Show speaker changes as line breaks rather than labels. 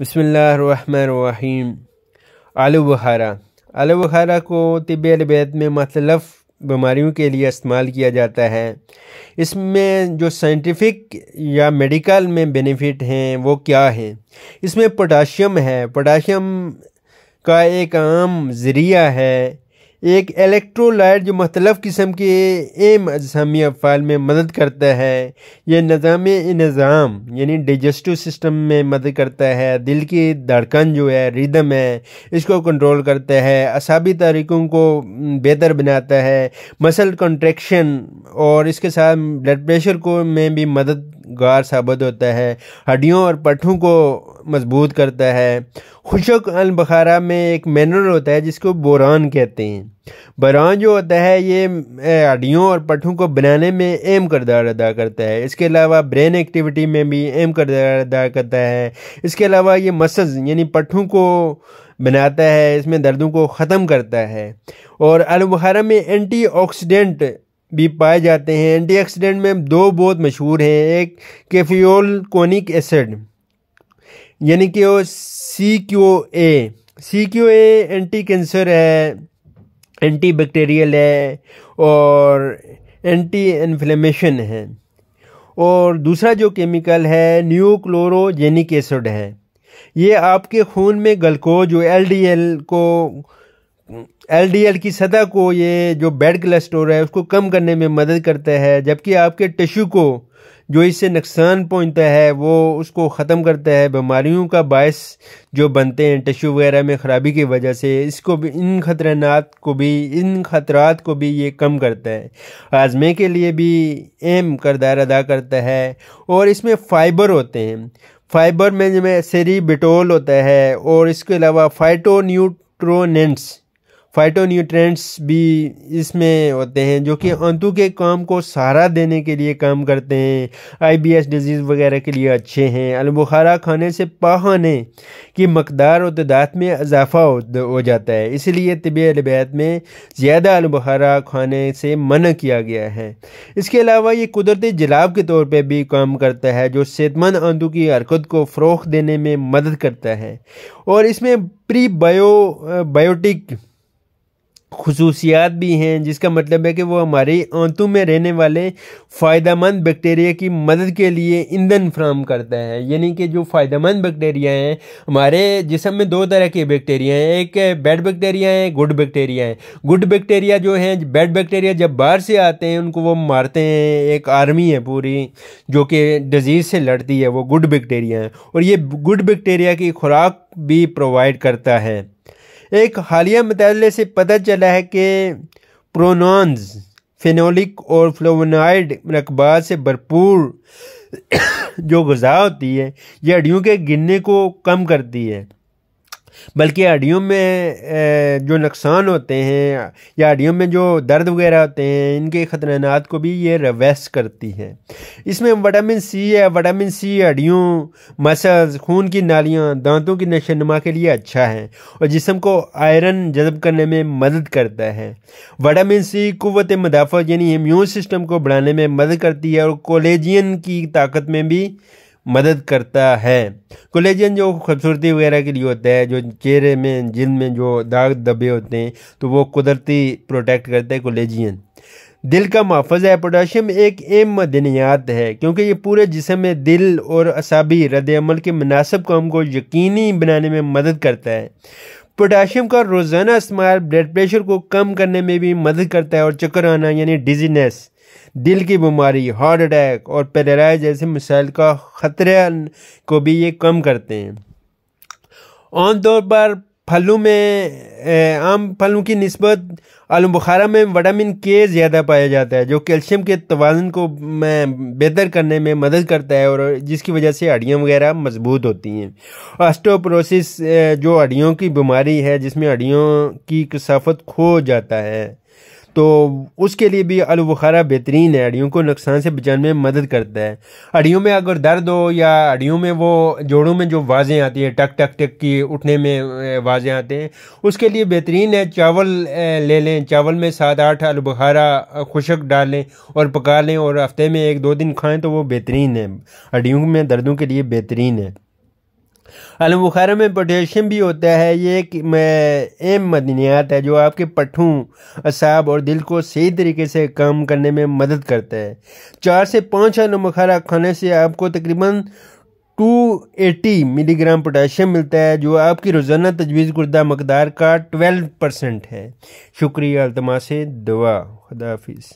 बसमीम आलू बुखारा आलू बुखारा को तिब अलबैत में मतलफ़ बीमारियों के लिए इस्तेमाल किया जाता है इसमें जो साइंटिफिक या मेडिकल में बेनिफिट हैं वो क्या हैं इसमें पोटाशियम है पोटाशियम का एक आम ज़रिया है एक इलेक्ट्रोलाइट जो मुख्तलफ़ किस्म के एम अजहमी अफ़ाल में मदद करता है यह निज़ाम नज़ाम यानी डिजेस्टिव सिस्टम में मदद करता है दिल की धड़कन जो है रिदम है इसको कंट्रोल करता है असाबी तरीक़ों को बेहतर बनाता है मसल कंट्रेक्शन और इसके साथ ब्लड प्रेशर को में भी मदद कार साबित होता है हड्डियों और पट्ठों को मजबूत करता है खुशक अल बखारा में एक मिनरल होता है जिसको बोरान कहते हैं बोरान जो होता है ये हड्डियों और पट्ठों को बनाने में अहम करदार अदा करता है इसके अलावा ब्रेन एक्टिविटी में भी अहम करदार अदा करता है इसके अलावा ये मसल्स यानी पट्ठों को बनाता है इसमें दर्दों को ख़त्म करता है और अलबुखारा में एंटीऑक्सीडेंट भी पाए जाते हैं एंटीऑक्सीडेंट में दो बहुत मशहूर हैं एक केफियोल कोनिक एसिड यानी कि वो C Q A C Q A anti cancer है एंटी बैक्टेरियल है और एंटी इन्फ्लेमेशन है और दूसरा जो केमिकल है न्यूक्लोरोजेनिक एसिड है ये आपके खून में ग्लकोज एल डी एल को एलडीएल की सतह को ये जो बेड कोलेस्ट्रोल है उसको कम करने में मदद करता है जबकि आपके टिश्यू को जो इससे नुकसान पहुंचता है वो उसको ख़त्म करता है बीमारियों का बायस जो बनते हैं टिश्यू वगैरह में ख़राबी की वजह से इसको भी इन खतरनाक को भी इन खतरात को भी ये कम करता है हाजमे के लिए भी अहम करदार अदा करता है और इसमें फ़ाइबर होते हैं फाइबर में जो सेरी बिटोल होता है और इसके अलावा फाइटोन्यूट्रोनेंट्स फाइटोन्यूट्रेंट्स भी इसमें होते हैं जो कि आंतु हाँ। के काम को सहारा देने के लिए काम करते हैं आईबीएस डिजीज़ वगैरह के लिए अच्छे हैं अलबुखारा खाने से पहाने की मकदार और तदाद में इजाफा हो, हो जाता है इसलिए तबी रवायत में ज़्यादा अलबुखारा खाने से मना किया गया है इसके अलावा ये कुदरती जलाब के तौर पर भी काम करता है जो सेहतमंद आंतु की हरकत को फ़रोख देने में मदद करता है और इसमें प्री बायो बायोटिक खसूसियात भी हैं जिसका मतलब है कि वो हमारी आंतों में रहने वाले फ़ायदा मंद बैक्टीरिया की मदद के लिए ईंधन फ्राहम करता है यानी कि जो फ़ायदा मंद बैक्टीरिया हैं हमारे जिसम में दो तरह के बैक्टीरिया हैं एक बैड बैक्टीरिया हैं गुड बैक्टीरिया हैं गुड बैक्टीरिया जो हैं बैड बैक्टीरिया जब बाहर से आते हैं उनको वो मारते हैं एक आर्मी है पूरी जो कि डिज़ीज़ से लड़ती है वो गुड बैक्टीरिया हैं और ये गुड बैक्टीरिया की खुराक भी प्रोवाइड करता है एक हालिया मतलब से पता चला है कि प्रोनॉन्स फिनोलिक और फ्लोवनाइड रकबात से भरपूर जो गज़ा होती है यह हड्डियों के गिरने को कम करती है बल्कि हड्डियों में जो नुकसान होते हैं या हड्डियों में जो दर्द वगैरह होते हैं इनके ख़तरानात को भी ये रवैस करती है इसमें विटामिन सी है विटामिन सी हड्डियों मसल्स खून की नालियाँ दांतों की नशनुमा के लिए अच्छा है और जिसम को आयरन जजब करने में मदद करता है विटामिन सी कुत मुदाफ़त यानी इम्यून सिस्टम को बढ़ाने में मदद करती है और कोलेजियन की ताकत में भी मदद करता है कोलेजन जो खूबसूरती वगैरह के लिए होता है जो चेहरे में जिन में जो दाग दबे होते हैं तो वो कुदरती प्रोटेक्ट करता है कोलेजियन दिल का महफज है पोटाशियम एक एम मदनियात है क्योंकि ये पूरे जिसम में दिल और असाबी रदल के मुनासब काम को यकीनी बनाने में मदद करता है पोटाशियम का रोज़ाना इस्तेमाल ब्लड प्रेशर को कम करने में भी मदद करता है और चक्कर आना यानी डिजीनेस दिल की बीमारी हार्ट अटैक और पेरेराइज जैसे मिसाइल का ख़तरे को भी ये कम करते हैं आमतौर पर फलों में आम फलों की नस्बत आलू बुखारा में विटामिन के ज़्यादा पाया जाता है जो कैल्शियम के तोज़न को बेहतर करने में मदद करता है और जिसकी वजह से हड्डियाँ वगैरह मजबूत होती हैं ऑस्टोप्रोसिस जो हड्डियों की बीमारी है जिसमें हड्डियों की कसाफत खो जाता है तो उसके लिए भी आलू बुखारा बेहतरीन है हड्डियों को नुकसान से बचाने में मदद करता है हड्डियों में अगर दर्द हो या हड्डियों में वो जोड़ों में जो वाजें आती हैं टक टक टक की उठने में वाजें आते हैं उसके लिए बेहतरीन है चावल ले लें चावल में सात आठ आलू बुखारा खुशक डालें और पका लें और हफ्ते में एक दो दिन खाएँ तो वो बेहतरीन है हड्डियों में दर्दों के लिए बेहतरीन है आलम बुखारा में पोटेशियम भी होता है ये एक एम मदनियात है जो आपके पट्ठों असाब और दिल को सही तरीके से काम करने में मदद करता है चार से पाँच आलम बुखारा खाने से आपको तकरीबन 280 मिलीग्राम पोटेशियम मिलता है जो आपकी रोज़ाना तजवीज़ गुर्दा मकदार का 12 परसेंट है शुक्रिया अल्तमा से दवा खुदाफिज